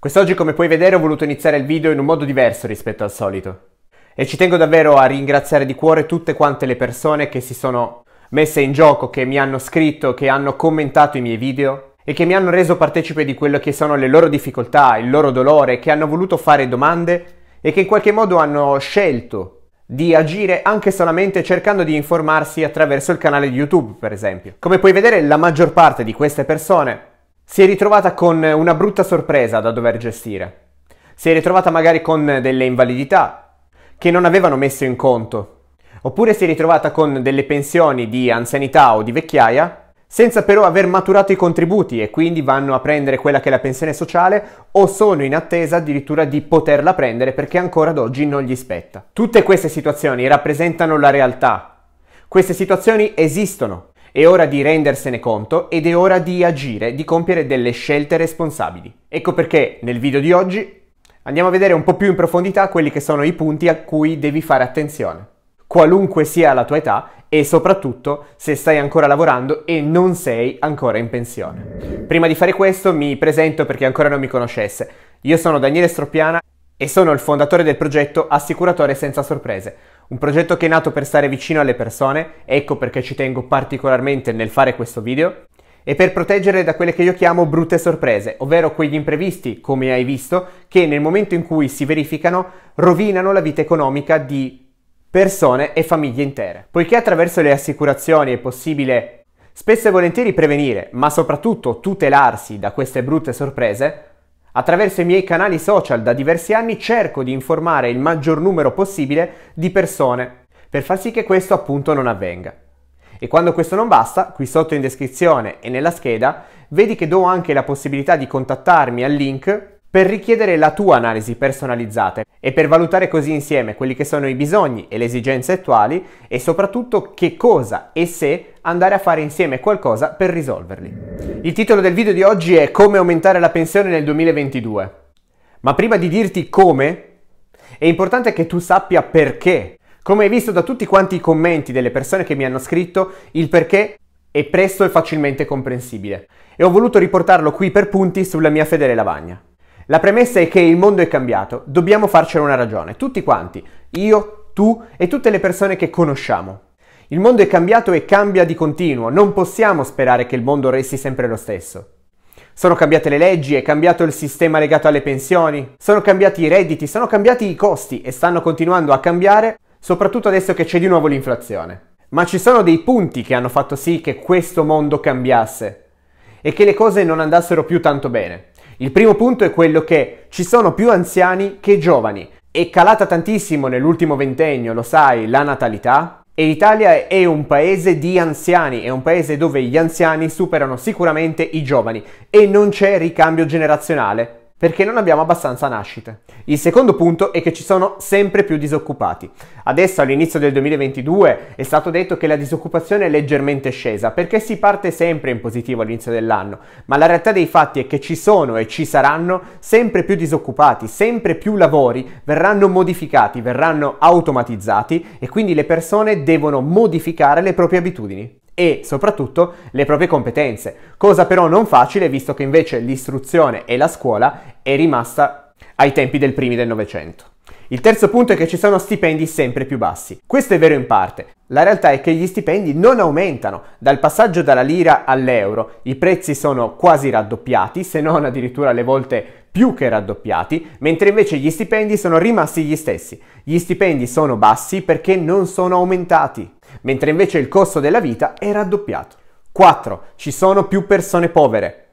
Quest'oggi come puoi vedere ho voluto iniziare il video in un modo diverso rispetto al solito e ci tengo davvero a ringraziare di cuore tutte quante le persone che si sono messe in gioco, che mi hanno scritto, che hanno commentato i miei video e che mi hanno reso partecipe di quello che sono le loro difficoltà, il loro dolore, che hanno voluto fare domande e che in qualche modo hanno scelto di agire anche solamente cercando di informarsi attraverso il canale di YouTube, per esempio. Come puoi vedere, la maggior parte di queste persone si è ritrovata con una brutta sorpresa da dover gestire. Si è ritrovata magari con delle invalidità che non avevano messo in conto. Oppure si è ritrovata con delle pensioni di anzianità o di vecchiaia senza però aver maturato i contributi e quindi vanno a prendere quella che è la pensione sociale o sono in attesa addirittura di poterla prendere perché ancora ad oggi non gli spetta. Tutte queste situazioni rappresentano la realtà. Queste situazioni esistono è ora di rendersene conto ed è ora di agire, di compiere delle scelte responsabili. Ecco perché nel video di oggi andiamo a vedere un po' più in profondità quelli che sono i punti a cui devi fare attenzione. Qualunque sia la tua età e soprattutto se stai ancora lavorando e non sei ancora in pensione. Prima di fare questo mi presento perché ancora non mi conoscesse. Io sono Daniele Stroppiana e sono il fondatore del progetto Assicuratore senza sorprese un progetto che è nato per stare vicino alle persone, ecco perché ci tengo particolarmente nel fare questo video, e per proteggere da quelle che io chiamo brutte sorprese, ovvero quegli imprevisti, come hai visto, che nel momento in cui si verificano rovinano la vita economica di persone e famiglie intere. Poiché attraverso le assicurazioni è possibile spesso e volentieri prevenire, ma soprattutto tutelarsi da queste brutte sorprese, Attraverso i miei canali social da diversi anni cerco di informare il maggior numero possibile di persone per far sì che questo appunto non avvenga. E quando questo non basta, qui sotto in descrizione e nella scheda, vedi che do anche la possibilità di contattarmi al link per richiedere la tua analisi personalizzata e per valutare così insieme quelli che sono i bisogni e le esigenze attuali e soprattutto che cosa e se andare a fare insieme qualcosa per risolverli. Il titolo del video di oggi è Come aumentare la pensione nel 2022. Ma prima di dirti come, è importante che tu sappia perché. Come hai visto da tutti quanti i commenti delle persone che mi hanno scritto, il perché è presto e facilmente comprensibile. E ho voluto riportarlo qui per punti sulla mia fedele lavagna. La premessa è che il mondo è cambiato, dobbiamo farcene una ragione, tutti quanti, io, tu e tutte le persone che conosciamo. Il mondo è cambiato e cambia di continuo, non possiamo sperare che il mondo resti sempre lo stesso. Sono cambiate le leggi, è cambiato il sistema legato alle pensioni, sono cambiati i redditi, sono cambiati i costi e stanno continuando a cambiare, soprattutto adesso che c'è di nuovo l'inflazione. Ma ci sono dei punti che hanno fatto sì che questo mondo cambiasse e che le cose non andassero più tanto bene. Il primo punto è quello che ci sono più anziani che giovani. È calata tantissimo nell'ultimo ventennio, lo sai, la natalità, e l'Italia è un paese di anziani, è un paese dove gli anziani superano sicuramente i giovani e non c'è ricambio generazionale perché non abbiamo abbastanza nascite. Il secondo punto è che ci sono sempre più disoccupati. Adesso all'inizio del 2022 è stato detto che la disoccupazione è leggermente scesa perché si parte sempre in positivo all'inizio dell'anno, ma la realtà dei fatti è che ci sono e ci saranno sempre più disoccupati, sempre più lavori verranno modificati, verranno automatizzati e quindi le persone devono modificare le proprie abitudini e soprattutto le proprie competenze, cosa però non facile visto che invece l'istruzione e la scuola è rimasta ai tempi del primi del Novecento. Il terzo punto è che ci sono stipendi sempre più bassi. Questo è vero in parte. La realtà è che gli stipendi non aumentano. Dal passaggio dalla lira all'euro i prezzi sono quasi raddoppiati, se non addirittura alle volte più che raddoppiati, mentre invece gli stipendi sono rimasti gli stessi. Gli stipendi sono bassi perché non sono aumentati mentre invece il costo della vita è raddoppiato. 4. Ci sono più persone povere.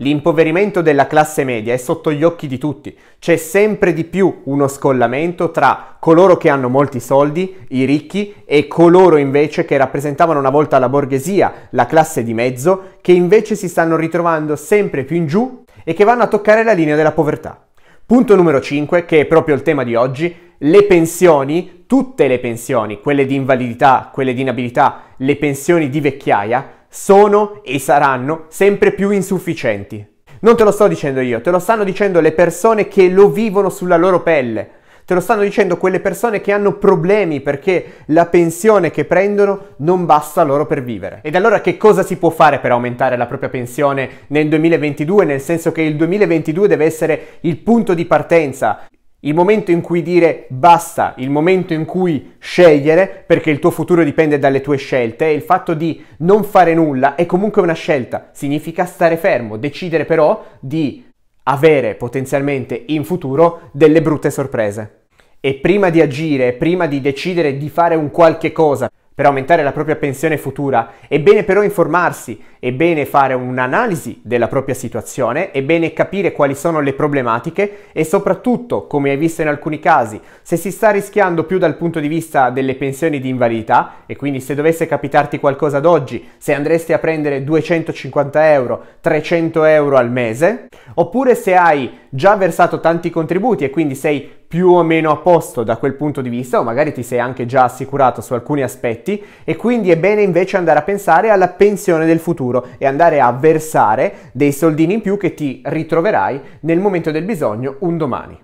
L'impoverimento della classe media è sotto gli occhi di tutti. C'è sempre di più uno scollamento tra coloro che hanno molti soldi, i ricchi, e coloro invece che rappresentavano una volta la borghesia, la classe di mezzo, che invece si stanno ritrovando sempre più in giù e che vanno a toccare la linea della povertà. Punto numero 5, che è proprio il tema di oggi, le pensioni tutte le pensioni, quelle di invalidità, quelle di inabilità, le pensioni di vecchiaia, sono e saranno sempre più insufficienti. Non te lo sto dicendo io, te lo stanno dicendo le persone che lo vivono sulla loro pelle. Te lo stanno dicendo quelle persone che hanno problemi perché la pensione che prendono non basta loro per vivere. Ed allora che cosa si può fare per aumentare la propria pensione nel 2022? Nel senso che il 2022 deve essere il punto di partenza il momento in cui dire basta, il momento in cui scegliere, perché il tuo futuro dipende dalle tue scelte, e il fatto di non fare nulla è comunque una scelta, significa stare fermo, decidere però di avere potenzialmente in futuro delle brutte sorprese. E prima di agire, prima di decidere di fare un qualche cosa, per aumentare la propria pensione futura, è bene però informarsi, è bene fare un'analisi della propria situazione, è bene capire quali sono le problematiche e soprattutto, come hai visto in alcuni casi, se si sta rischiando più dal punto di vista delle pensioni di invalidità e quindi se dovesse capitarti qualcosa ad oggi, se andresti a prendere 250 euro, 300 euro al mese, oppure se hai già versato tanti contributi e quindi sei più o meno a posto da quel punto di vista o magari ti sei anche già assicurato su alcuni aspetti e quindi è bene invece andare a pensare alla pensione del futuro e andare a versare dei soldini in più che ti ritroverai nel momento del bisogno un domani.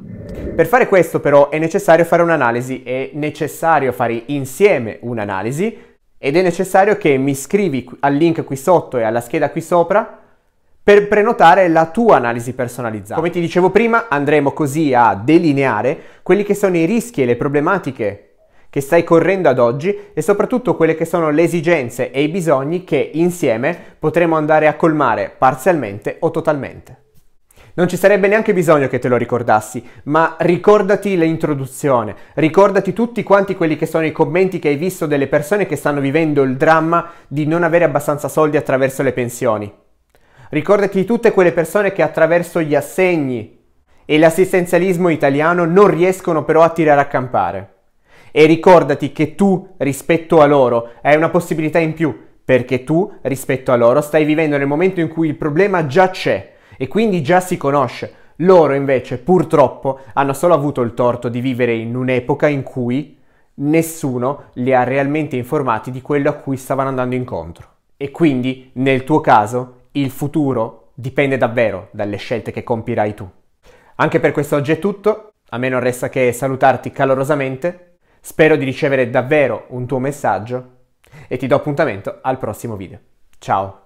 Per fare questo però è necessario fare un'analisi, è necessario fare insieme un'analisi ed è necessario che mi scrivi al link qui sotto e alla scheda qui sopra per prenotare la tua analisi personalizzata. Come ti dicevo prima, andremo così a delineare quelli che sono i rischi e le problematiche che stai correndo ad oggi e soprattutto quelle che sono le esigenze e i bisogni che insieme potremo andare a colmare parzialmente o totalmente. Non ci sarebbe neanche bisogno che te lo ricordassi, ma ricordati l'introduzione, ricordati tutti quanti quelli che sono i commenti che hai visto delle persone che stanno vivendo il dramma di non avere abbastanza soldi attraverso le pensioni. Ricordati di tutte quelle persone che attraverso gli assegni e l'assistenzialismo italiano non riescono però a tirare a campare. E ricordati che tu, rispetto a loro, hai una possibilità in più, perché tu, rispetto a loro, stai vivendo nel momento in cui il problema già c'è e quindi già si conosce. Loro invece, purtroppo, hanno solo avuto il torto di vivere in un'epoca in cui nessuno li ha realmente informati di quello a cui stavano andando incontro. E quindi, nel tuo caso, il futuro dipende davvero dalle scelte che compirai tu. Anche per questo oggi è tutto, a me non resta che salutarti calorosamente, spero di ricevere davvero un tuo messaggio e ti do appuntamento al prossimo video. Ciao!